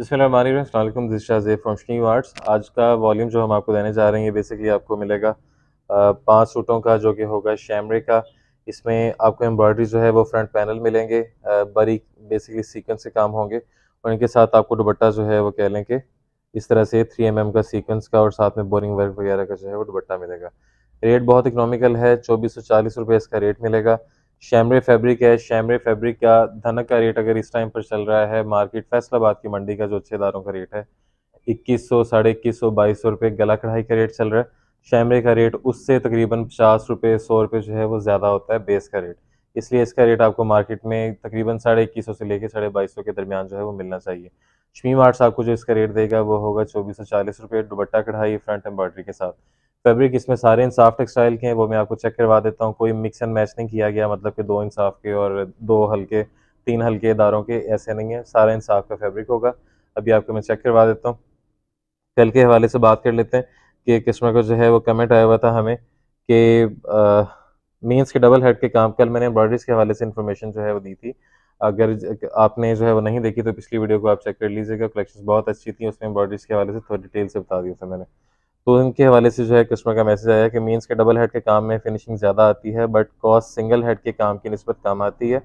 बिस्मिल्लाम from arts आज का volume जो हम आपको देने जा रहे हैं बेसिकली आपको मिलेगा पांच सूटों का जो कि होगा शैमरे का इसमें आपको एम्ब्रॉयडरी जो है वो फ्रंट पैनल मिलेंगे बड़ी बेसिकली सीक्वेंस के काम होंगे और इनके साथ आपको दुबट्टा जो है वो कह लें कि इस तरह से थ्री एम mm का सीक्वेंस का और साथ में बोरिंग वर्क वगैरह का जो है वो दुबट्टा मिलेगा रेट बहुत इकनॉमिकल है चौबीस सौ चालीस रुपये इसका रेट मिलेगा शैमरे फैब्रिक है शैमरे फैब्रिक का धनक का रेट अगर इस टाइम पर चल रहा है मार्केट फैसलाबाद की मंडी का जो अच्छे दारों का रेट है इक्कीस सौ साढ़े इक्कीस सौ बाईस सौ रुपये गला कढ़ाई का रेट चल रहा है शैमरे का रेट उससे तकरीबन पचास रुपये सौ रुपये जो है वो ज़्यादा होता है बेस का रेट इसलिए इसका रेट आपको मार्केट में तकरीबन साढ़े इक्कीस सौ से लेकर साढ़े बाईस सौ के दरमियान जो है वो मिलना चाहिए शमी आर्ट्स आपको जो इसका रेट देगा वो होगा चौबीस सौ चालीस रुपये दुबट्टा कढ़ाई फ्रंट एम्ब्रॉयडरी के साथ फैब्रिक इसमें सारे इंसाफ टेक्सटाइल के हैं वो मैं आपको चेक करवा देता हूँ कोई मिक्स एंड मैच नहीं किया गया मतलब कि दो इंसाफ के और दो हल्के तीन हल्के इदारों के ऐसे नहीं है सारे इंसाफ का फैब्रिक होगा अभी आपको मैं चेक करवा देता हूँ कल के हवाले से बात कर लेते हैं कि कस्टमर को जो है वो कमेंट आया हुआ था हमें कि मीन्स के डबल हेड के काम कल मैंने एम्ब्रॉयडरीज के हवाले से इन्फॉर्मेशन जो है वो दी थी अगर आपने जो है वो नहीं देखी तो पिछली वीडियो को आप चेक कर लीजिएगा कलेक्शन बहुत अच्छी थी उसमें एम्ब्रॉयडरीज के हवाले से थोड़ी डिटेल से बता दिया था मैंने तो इनके हवाले से जो है कस्टमर का मैसेज आया कि मीन्स के डबल हेड के काम में फिनिशिंग ज़्यादा आती है बट कॉस्ट सिंगल हेड के काम की नस्बत कम आती है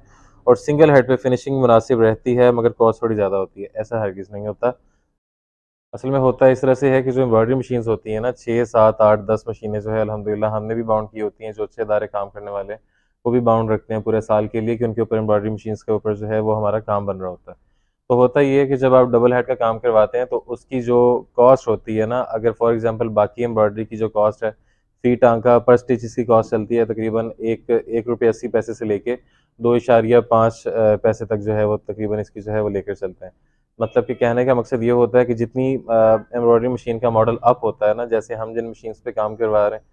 और सिंगल हेड पे फिनिशिंग मुनासिब रहती है मगर कॉस्ट थोड़ी ज़्यादा होती है ऐसा हर किसी नहीं होता असल में होता है इस तरह से है कि जो एम्ब्रॉयडरी मशीन्स होती हैं ना छः सात आठ दस मशीनें जो है अलहमदिल्ला हमने भी बाउंड की होती हैं जो अच्छे अदारे काम करने वाले वो भी बाउंड रखते हैं पूरे साल के लिए कि उनके ऊपर एम्ब्रॉयडरी मशीन के ऊपर जो है वो हमारा काम बन रहा होता है तो होता ये है कि जब आप डबल हेड का काम करवाते हैं तो उसकी जो कॉस्ट होती है ना अगर फॉर एग्जांपल बाकी एम्ब्रॉयडरी की जो कॉस्ट है फी टांका पर स्टिच इसकी कॉस्ट चलती है तकरीबन एक एक रुपये अस्सी पैसे से लेके दो इशारिया पाँच पैसे तक जो है वो तकरीबन इसकी जो है वो लेकर चलते हैं मतलब कि कहने का मकसद ये होता है कि जितनी एम्ब्रॉयडरी मशीन का मॉडल अप होता है ना जैसे हम जिन मशीन पर काम करवा रहे हैं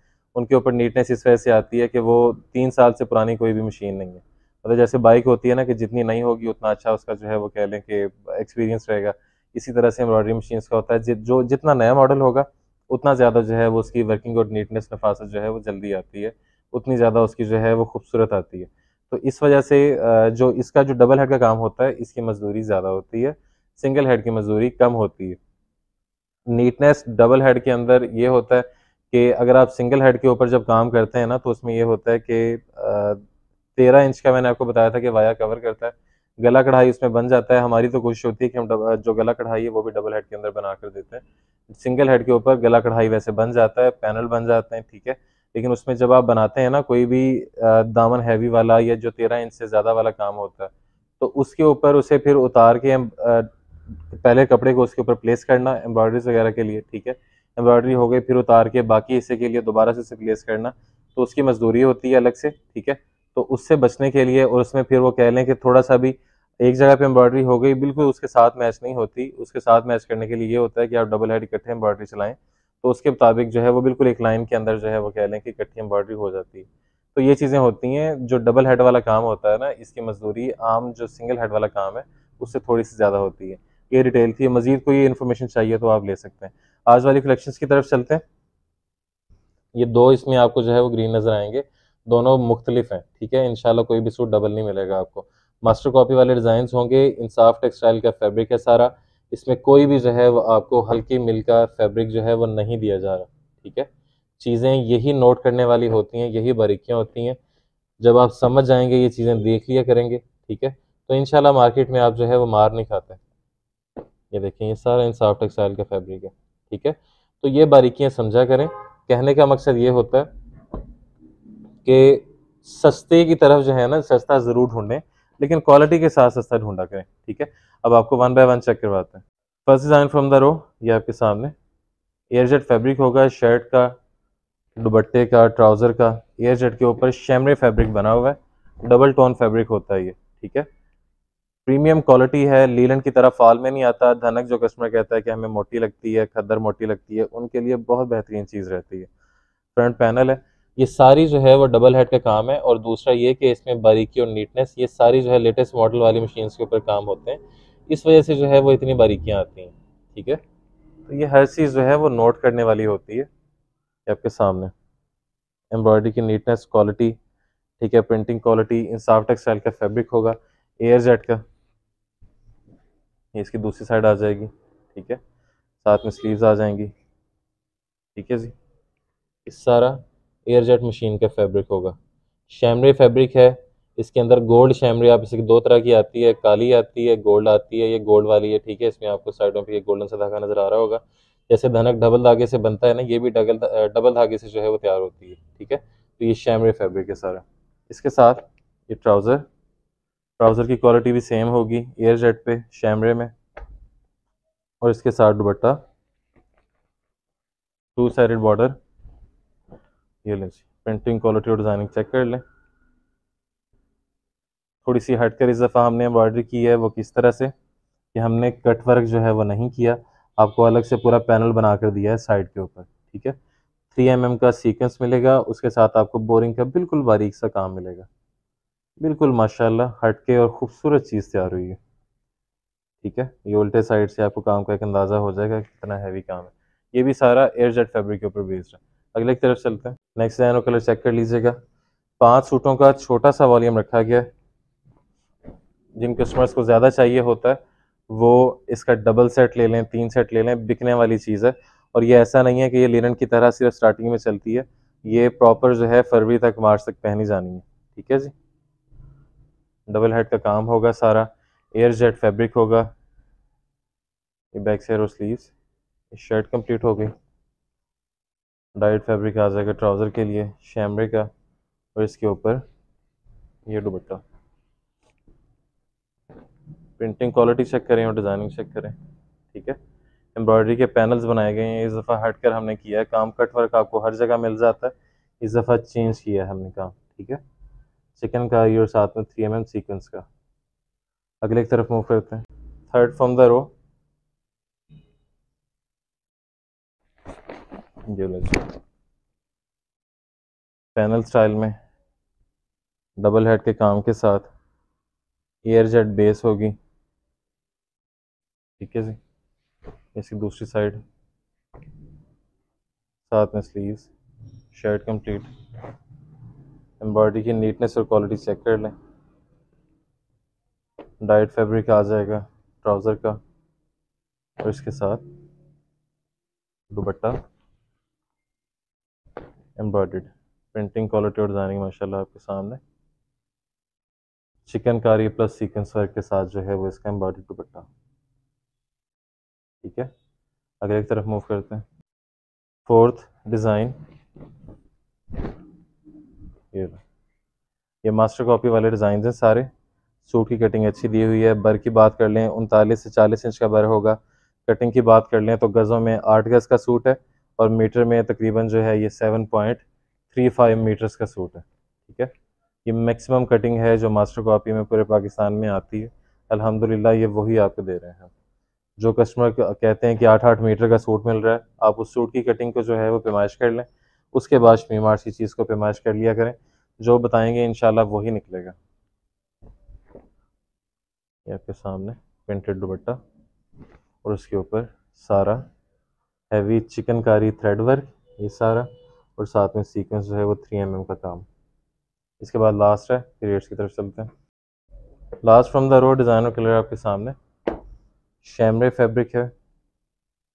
उनके ऊपर नीटनेस इस वजह से आती है कि वो तीन साल से पुरानी कोई भी मशीन नहीं है मतलब जैसे बाइक होती है ना कि जितनी नई होगी उतना अच्छा उसका जो है वो कह लें कि एक्सपीरियंस रहेगा इसी तरह से एम्ब्रॉयडरी मशीन का होता है जो जितना नया मॉडल होगा उतना ज़्यादा जो है वो उसकी वर्किंग और नीटनेस नफासत जो है वो जल्दी आती है उतनी ज़्यादा उसकी जो है वो खूबसूरत आती है तो इस वजह से जो इसका जो डबल हेड का काम होता है इसकी मजदूरी ज़्यादा होती है सिंगल हेड की मजदूरी कम होती है नीटनेस डबल हेड के अंदर ये होता है कि अगर आप सिंगल हेड के ऊपर जब काम करते हैं ना तो उसमें यह होता है कि तेरह इंच का मैंने आपको बताया था कि वाया कवर करता है गला कढ़ाई उसमें बन जाता है हमारी तो कोशिश होती है कि हम जो गला कढ़ाई है वो भी डबल हेड के अंदर बना कर देते हैं सिंगल हेड के ऊपर गला कढ़ाई वैसे बन जाता है पैनल बन जाते हैं ठीक है लेकिन उसमें जब आप बनाते हैं ना कोई भी दामन हैवी वाला या जो तेरह इंच से ज़्यादा वाला काम होता है तो उसके ऊपर उसे फिर उतार के पहले कपड़े को उसके ऊपर प्लेस करना एम्ब्रॉयडरी वगैरह के लिए ठीक है एम्ब्रॉयडरी हो गई फिर उतार के बाकी हिस्से के लिए दोबारा से उसे प्लेस करना तो उसकी मजदूरी होती है अलग से ठीक है तो उससे बचने के लिए और उसमें फिर वो कह लें कि थोड़ा सा भी एक जगह पे एम्ब्रॉयडरी हो गई बिल्कुल उसके साथ मैच नहीं होती उसके साथ मैच करने के लिए ये होता है कि आप डबल हेड इकट्ठे एम्ब्रॉयडरी चलाएं तो उसके मुताबिक जो है वो बिल्कुल एक लाइन के अंदर जो है वो कह लें कि इकट्ठी एम्ब्रॉयडरी हो जाती है तो ये चीज़ें होती हैं जो डबल हेड वाला काम होता है ना इसकी मजदूरी आम जो सिंगल हेड वाला काम है उससे थोड़ी सी ज़्यादा होती है ये डिटेल थी मजीद कोई इन्फॉर्मेशन चाहिए तो आप ले सकते हैं आज वाली कलेक्शन की तरफ चलते हैं ये दो इसमें आपको जो है वो ग्रीन नज़र आएंगे दोनों मुख्तलिफ हैं ठीक है इनशाला कोई भी सूट डबल नहीं मिलेगा आपको मास्टर कॉपी वाले डिजाइन होंगे इंसाफ टेक्सटाइल का फैब्रिक है सारा इसमें कोई भी जो है वो आपको हल्की मिल का फैब्रिक जो है वो नहीं दिया जा रहा ठीक है चीज़ें यही नोट करने वाली होती हैं यही बारीकियाँ होती हैं जब आप समझ जाएंगे ये चीज़ें देख लिया करेंगे ठीक है तो इन मार्केट में आप जो है वो मार नहीं खाते ये देखिए ये सारा इंसाफ टेक्सटाइल का फैब्रिक है ठीक है तो ये बारीकियाँ समझा करें कहने का मकसद ये होता है कि सस्ते की तरफ जो है ना सस्ता ज़रूर ढूंढें लेकिन क्वालिटी के साथ सस्ता ढूंढा करें ठीक है अब आपको वन बाय वन चेक करवाते हैं first design from the row ये आपके सामने एयरजेट फैब्रिक होगा शर्ट का दुबट्टे का ट्राउज़र का एयरजेट के ऊपर शैमरे फैब्रिक बना हुआ है डबल टोन फैब्रिक होता है ये ठीक है प्रीमियम क्वालिटी है लीलन की तरह फॉल में नहीं आता धनक जो कस्टमर कहता है कि हमें मोटी लगती है खद्दर मोटी लगती है उनके लिए बहुत बेहतरीन चीज़ रहती है फ्रंट पैनल है ये सारी जो है वो डबल हेड का काम है और दूसरा ये कि इसमें बारीकी और नीटनेस ये सारी जो है लेटेस्ट मॉडल वाली मशीन के ऊपर काम होते हैं इस वजह से जो है वो इतनी बारीकियाँ आती हैं ठीक है तो ये हर चीज़ जो है वो नोट करने वाली होती है आपके सामने एम्ब्रॉयडरी की नीटनेस क्वालिटी ठीक है प्रिंटिंग क्वालिटी इंसाफ टेक्सटाइल का फैब्रिक होगा एयर जेट का ये इसकी दूसरी साइड आ जाएगी ठीक है साथ में स्लीव्स आ जाएंगी ठीक है जी इस सारा एयरजेट मशीन का फैब्रिक होगा शैमरे फैब्रिक है इसके अंदर गोल्ड शैमरे आप इसकी दो तरह की आती है काली आती है गोल्ड आती है ये गोल्ड वाली है ठीक है इसमें आपको साइडों पर गोल्डन सा धागा नज़र आ रहा होगा जैसे धनक डबल धागे से बनता है ना ये भी डबल डबल धागे से जो है वो तैयार होती है ठीक है तो ये शैमरे फैब्रिक है सारा इसके साथ ये ट्राउज़र ट्राउज़र की क्वालिटी भी सेम होगी एयर जेट पे शैमरे में और इसके साथ दुपट्टा टू साइड बॉर्डर ये लें जी पेंटिंग क्वालिटी और डिज़ाइनिंग चेक कर लें थोड़ी सी हट कर इस दफ़ा हमने एम्ब्रॉयडरी की है वो किस तरह से कि हमने कट वर्क जो है वो नहीं किया आपको अलग से पूरा पैनल बना कर दिया है साइड के ऊपर ठीक है थ्री एम mm का सीक्वेंस मिलेगा उसके साथ आपको बोरिंग का बिल्कुल बारीक सा काम मिलेगा बिल्कुल माशाल्लाह हटके और ख़ूबसूरत चीज़ तैयार हुई है ठीक है ये उल्टे साइड से आपको काम का एक अंदाज़ा हो जाएगा कितना हैवी काम है ये भी सारा एयर जेट फैब्रिक के ऊपर बेस्ड है अगले की तरफ चलते हैं नेक्स्ट नैनो कलर चेक कर लीजिएगा पांच सूटों का छोटा सा वॉल्यूम रखा गया है जिन कस्टमर्स को ज़्यादा चाहिए होता है वो इसका डबल सेट ले लें तीन सेट ले लें बिकने वाली चीज़ है और ये ऐसा नहीं है कि ये लिनन की तरह सिर्फ स्टार्टिंग में चलती है ये प्रॉपर जो है फरवरी तक मार्च तक पहनी जानी है ठीक है जी डबल हेड का काम होगा सारा एयर जेट फैब्रिक होगा ये बैक से और स्लीव्स शर्ट कंप्लीट हो गई डाइट फैब्रिक आ जाएगा ट्राउज़र के लिए शैमरे का और इसके ऊपर ये दुबट्टा प्रिंटिंग क्वालिटी चेक करें और डिज़ाइनिंग चेक करें ठीक है एम्ब्रॉयडरी के पैनल्स बनाए गए हैं इस दफ़ा हट कर हमने किया है काम कट वर्क आपको हर जगह मिल जाता है इस दफ़ा चेंज किया है हमने काम ठीक है चिकन का और साथ में थ्री एम एम सीक्वेंस का अगले एक तरफ मूव करते हैं third from the row dual panel style में डबल हेड के काम के साथ एयर जेट बेस होगी ठीक है जी इसकी दूसरी साइड साथ में स्लीव्स शर्ट कंप्लीट एम्ब्रॉयडरी की नीटनेस और क्वालिटी चेक कर लें डाइट फैब्रिक आ जाएगा ट्राउज़र का और इसके साथ दुपट्टा एम्ब्रॉयड प्रिंटिंग क्वालिटी और डिज़ाइनिंग माशाल्लाह आपके सामने चिकनकारी प्लस सीक्वेंस वर्क के साथ जो है वो इसका एम्ब्रॉयड दुपट्टा ठीक है अगर एक तरफ मूव करते हैं फोर्थ डिज़ाइन ये ये मास्टर कॉपी वाले डिज़ाइन हैं सारे सूट की कटिंग अच्छी दी हुई है बर की बात कर लें उनतालीस से चालीस इंच का बर होगा कटिंग की बात कर लें तो गज़ों में आठ गज़ का सूट है और मीटर में तकरीबन जो है ये seven point three five metres का सूट है ठीक है ये मैक्सिमम कटिंग है जो मास्टर कॉपी में पूरे पाकिस्तान में आती है अल्हम्दुलिल्लाह ये वही आपको दे रहे हैं जो कस्टमर कहते हैं कि आठ आठ मीटर का सूट मिल रहा है आप उस सूट की कटिंग को जो है वो पेमाइश कर लें उसके बाद शमीमार सी चीज़ को पेमाइश कर लिया करें जो बताएंगे इन वही निकलेगा ये आपके सामने प्रिंटेड दुपट्टा और उसके ऊपर सारा हैवी चिकनकारी थ्रेड वर्क ये सारा और साथ में सीक्वेंस जो है वो थ्री एम mm का काम इसके बाद लास्ट है क्रिएट्स की तरफ चलते हैं last from the road designer colour आपके सामने शैमरे फैब्रिक है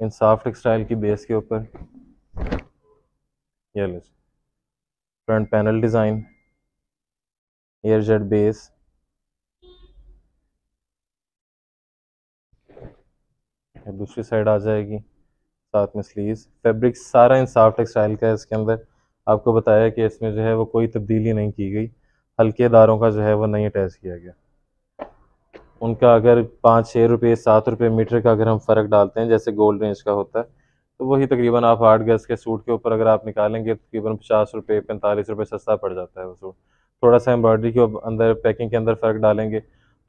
इन साफ्ट टेक्सटाइल की बेस के ऊपर ये लो front panel design air jet base दूसरी साइड आ जाएगी साथ में स्लीव फैब्रिक सारा इंसाफ टेक्सटाइल का है इसके अंदर आपको बताया कि इसमें जो है वो कोई तब्दीली नहीं की गई हल्के दारों का जो है वो नहीं अटैच किया गया उनका अगर पाँच छः रुपये सात रुपये मीटर का अगर हम फ़र्क डालते हैं जैसे गोल्ड रेंज का होता है तो वही तकरीबन आप आठ गज़ के सूट के ऊपर अगर आप निकालेंगे तो तकरीबन पचास रुपये पैंतालीस रुपये सस्ता पड़ जाता है वो सूट थोड़ा सा एम्ब्रॉयडरी के अंदर पैकिंग के अंदर फ़र्क डालेंगे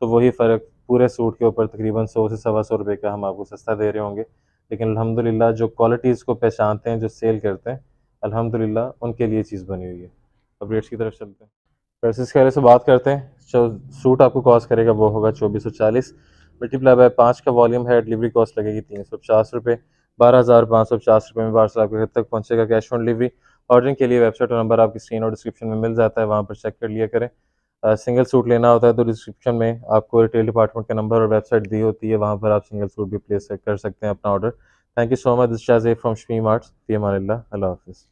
तो वही फ़र्क पूरे सूट के ऊपर तकरीबन सौ से सवा सौ रुपये का हम आपको सस्ता दे रहे होंगे लेकिन अल्हम्दुलिल्लाह जो क्वालिटीज़ को पहचानते हैं जो सेल करते हैं अल्हम्दुलिल्लाह उनके लिए चीज़ बनी हुई है अब रेट्स की तरफ चलते हैं पैसे के से बात करते हैं जो सूट आपको कॉस्ट करेगा वो होगा चौबीस सौ चालीस मल्टीप्लाई बाय पाँच का वॉल्यूम है डिलीवरी कॉस्ट लगेगी तीन सौ पचास रुपये बारह हज़ार पाँच सौ पचास रुपये में पार्सल आपके घर तक पहुँचेगा कैश ऑन डिलीवरी ऑर्डरिंग के लिए वेबसाइट और नंबर आपकी स्क्रीन और डिस्क्रिप्शन में मिल जाता है वहाँ पर चेक कर लिया करें सिंगल सूट लेना होता है तो डिस्क्रिप्शन में आपको रिटेल डिपार्टमेंट का नंबर और वेबसाइट दी होती है वहाँ पर आप सिंगल सूट भी प्लेस कर सकते हैं अपना order thank you so much this from Shri marts P M अल्लाह हाफिज़